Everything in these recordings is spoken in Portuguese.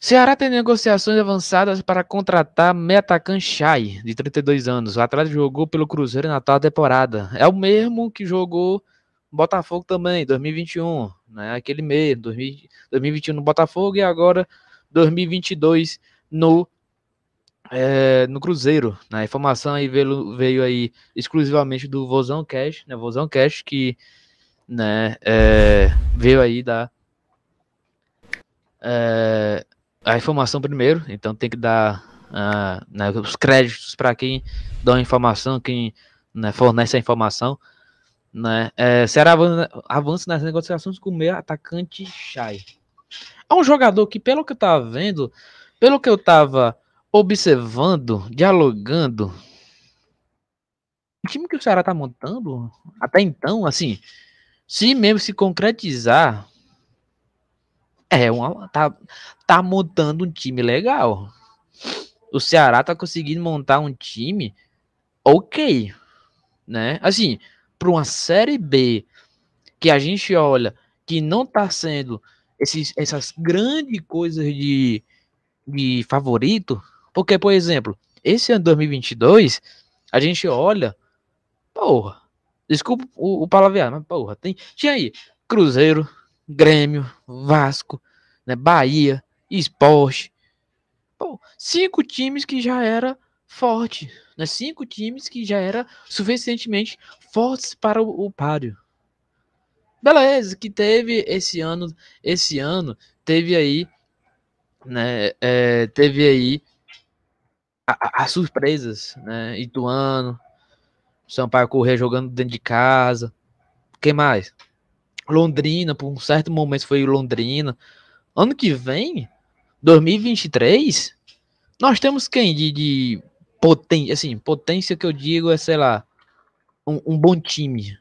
Ceará tem negociações avançadas para contratar Metacan Chai, de 32 anos. O atleta jogou pelo Cruzeiro na atual temporada. É o mesmo que jogou Botafogo também, 2021, né? Aquele meio, 2021 no Botafogo e agora 2022 no é, no Cruzeiro. Né? A informação aí veio, veio aí exclusivamente do Vozão Cash, né? Vozão Cash que né, é, veio aí da é, a informação primeiro, então tem que dar uh, né, os créditos para quem dá a informação, quem né, fornece a informação. Né? É, avanço avança nas negociações com o meu atacante Chay. É um jogador que, pelo que eu tava vendo, pelo que eu estava observando, dialogando, o time que o Ceará está montando, até então, assim, se mesmo se concretizar, é, uma, tá, tá montando um time legal. O Ceará tá conseguindo montar um time ok, né? Assim, para uma série B que a gente olha que não tá sendo esses, essas grandes coisas de, de favorito, porque, por exemplo, esse ano 2022, a gente olha, porra, desculpa o, o palavreado, mas porra, tem, tinha aí Cruzeiro, Grêmio, Vasco, né, Bahia, Esporte. cinco times que já era forte, né? Cinco times que já era suficientemente fortes para o, o páreo. Beleza, que teve esse ano, esse ano teve aí, né? É, teve aí as surpresas, né? Ituano, Sampaio Correr jogando dentro de casa. Quem mais? Londrina, por um certo momento foi Londrina. Ano que vem, 2023, nós temos quem de, de potência, assim, potência que eu digo é, sei lá, um, um bom time.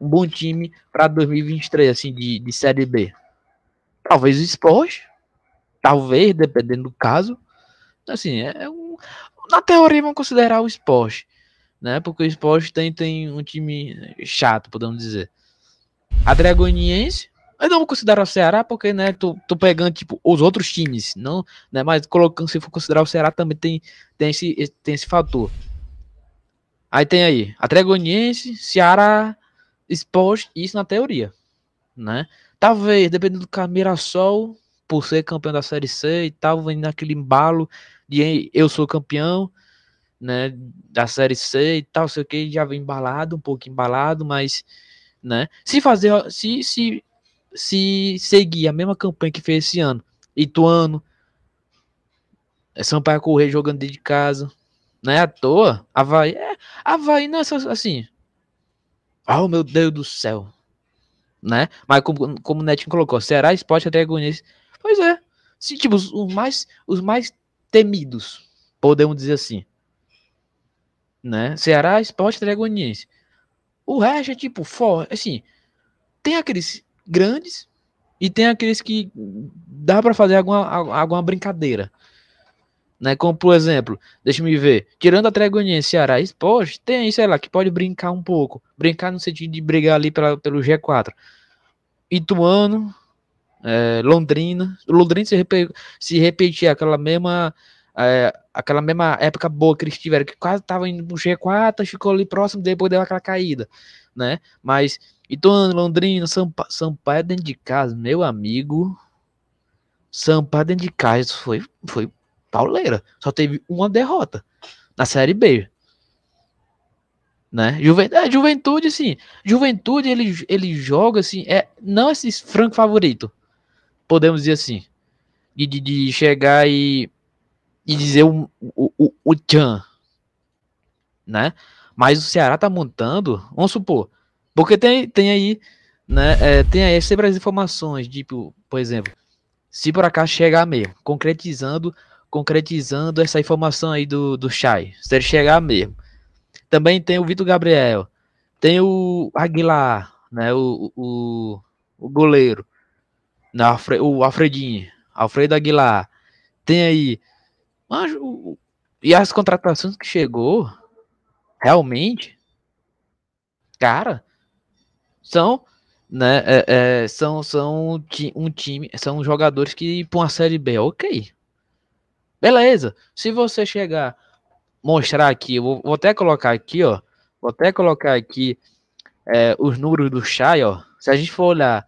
Um bom time para 2023, assim, de, de Série B. Talvez o esporte, talvez, dependendo do caso. Assim, é, é um, na teoria vão considerar o esporte, né? Porque o esporte tem, tem um time chato, podemos dizer a Dragoniense. Eu não considerar o Ceará porque, né, tô, tô pegando, tipo, os outros times, não, né, mas colocando, se for considerar o Ceará também tem, tem, esse, tem esse fator. Aí tem aí, Dragoniense, Ceará, Esporte, isso na teoria, né? Talvez, dependendo do Camirassol por ser campeão da Série C e tal, vem naquele embalo de eu sou campeão, né, da Série C e tal, sei o que, já vem embalado, um pouco embalado, mas né? Se fazer, se, se, se seguir a mesma campanha que fez esse ano, Ituano, é Sampaio correr jogando dentro de casa, não é à toa, Havaí, é, Havaí não é assim, oh meu Deus do céu, né? Mas como, como o Netinho colocou, Ceará, Esporte, Atlético Goianiense, pois é, se, tipo, os, mais, os mais temidos, podemos dizer assim, né? Ceará, Esporte, Atlético o resto é tipo, for, assim, tem aqueles grandes e tem aqueles que dá para fazer alguma, alguma brincadeira. Né? Como, por exemplo, deixa me ver, tirando a Tregoniense em Ceará, esporte, tem, sei lá, que pode brincar um pouco. Brincar no sentido de brigar ali pela, pelo G4. Ituano, é, Londrina. Londrina se, repetir, se repetir aquela mesma é, aquela mesma época boa que eles tiveram, que quase estavam indo pro G4, ficou ali próximo, depois deu aquela caída, né? Mas Ituano, então, Londrina, Sampaio Sampaio é dentro de casa, meu amigo. Sampaio é dentro de casa foi, foi pauleira. Só teve uma derrota na Série B. Né? Juventude, é, juventude, assim. Juventude, ele, ele joga assim. É, não esses franco favorito. Podemos dizer assim. De, de, de chegar e e dizer o, o, o, o tchan, né? Mas o Ceará tá montando, vamos supor, porque tem, tem aí, né? É, tem aí sempre as informações, tipo, por exemplo, se por acaso chegar mesmo, concretizando, concretizando essa informação aí do, do chai se ele chegar mesmo. Também tem o Vitor Gabriel, tem o Aguilar, né? O, o, o goleiro, né, o Alfredinho, Alfredo Aguilar, tem aí mas, o, e as contratações que chegou, realmente, cara, são, né, é, é, são, são um time, são jogadores que para uma série B, ok. Beleza, se você chegar, mostrar aqui, vou, vou até colocar aqui, ó, vou até colocar aqui é, os números do Chay ó, se a gente for olhar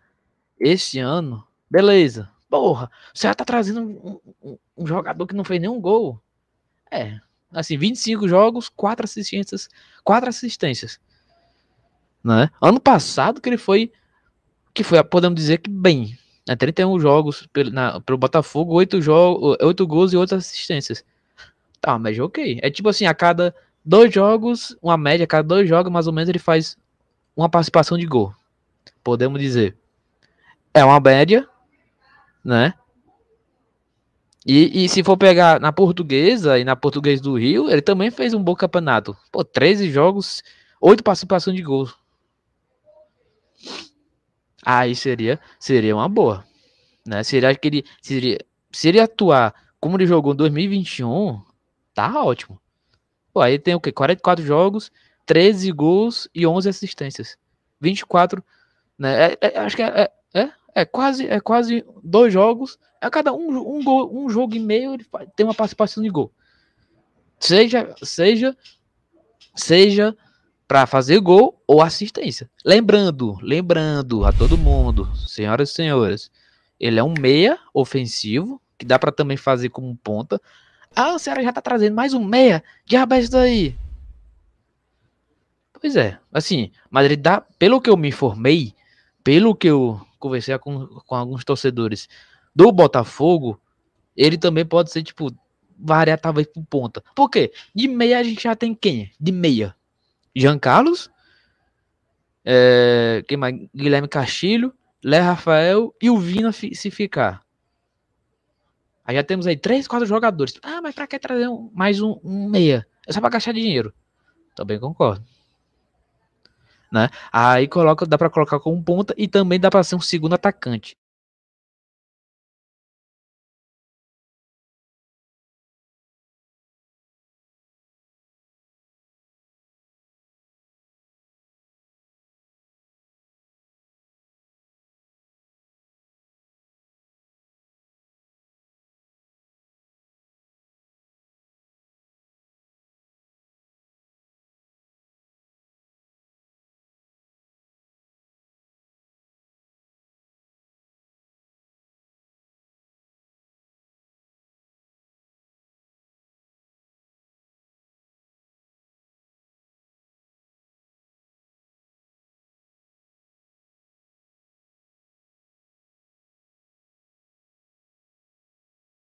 esse ano, beleza, Porra, o Ceará tá trazendo um, um, um, jogador que não fez nenhum gol. É, assim, 25 jogos, 4 assistências, 4 assistências. Né? Ano passado que ele foi, que foi, podemos dizer que bem. Né? 31 jogos pelo, na, pelo Botafogo, 8, jogo, 8 gols e 8 assistências. Tá, mas ok. É tipo assim, a cada dois jogos, uma média, a cada dois jogos, mais ou menos, ele faz uma participação de gol. Podemos dizer. É uma média, né? E, e, se for pegar na portuguesa e na português do Rio, ele também fez um bom campeonato. Pô, 13 jogos, 8 participações de gols. Aí seria, seria uma boa. Né? Seria que ele, seria, se ele atuar como ele jogou em 2021, tá ótimo. Pô, aí tem o quê? 44 jogos, 13 gols e 11 assistências. 24, né? É, é, acho que é, é, é? É quase, é quase dois jogos. A cada um, um, gol, um jogo e meio ele tem uma participação de gol. Seja, seja, seja para fazer gol ou assistência. Lembrando, lembrando a todo mundo, senhoras e senhores, ele é um meia ofensivo que dá para também fazer como ponta. Ah, a senhora já tá trazendo mais um meia? Diabo é isso daí? Pois é, assim, mas ele dá, pelo que eu me informei, pelo que eu conversei com, com alguns torcedores do Botafogo, ele também pode ser, tipo, variar talvez por ponta. Por quê? De meia a gente já tem quem? De meia. Jean Carlos, é, quem mais? Guilherme Castilho, Lé Rafael e o Vina se ficar. Aí já temos aí três, quatro jogadores. Ah, mas pra que trazer um, mais um, um meia? É só pra gastar dinheiro. Também concordo né? Aí coloca, dá para colocar como ponta e também dá para ser um segundo atacante.